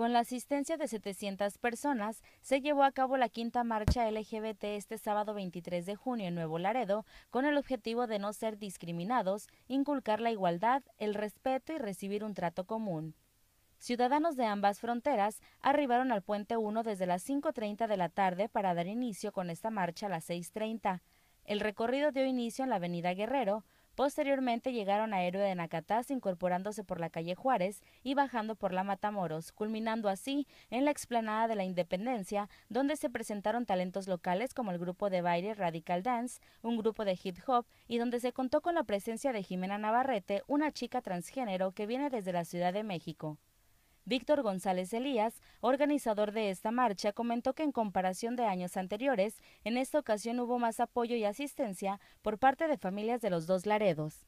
Con la asistencia de 700 personas, se llevó a cabo la quinta marcha LGBT este sábado 23 de junio en Nuevo Laredo, con el objetivo de no ser discriminados, inculcar la igualdad, el respeto y recibir un trato común. Ciudadanos de ambas fronteras arribaron al puente 1 desde las 5.30 de la tarde para dar inicio con esta marcha a las 6.30. El recorrido dio inicio en la avenida Guerrero, Posteriormente llegaron a Héroe de Nacatás incorporándose por la calle Juárez y bajando por la Matamoros, culminando así en la explanada de la Independencia, donde se presentaron talentos locales como el grupo de baile Radical Dance, un grupo de hip hop y donde se contó con la presencia de Jimena Navarrete, una chica transgénero que viene desde la Ciudad de México. Víctor González Elías, organizador de esta marcha, comentó que en comparación de años anteriores, en esta ocasión hubo más apoyo y asistencia por parte de familias de los dos Laredos.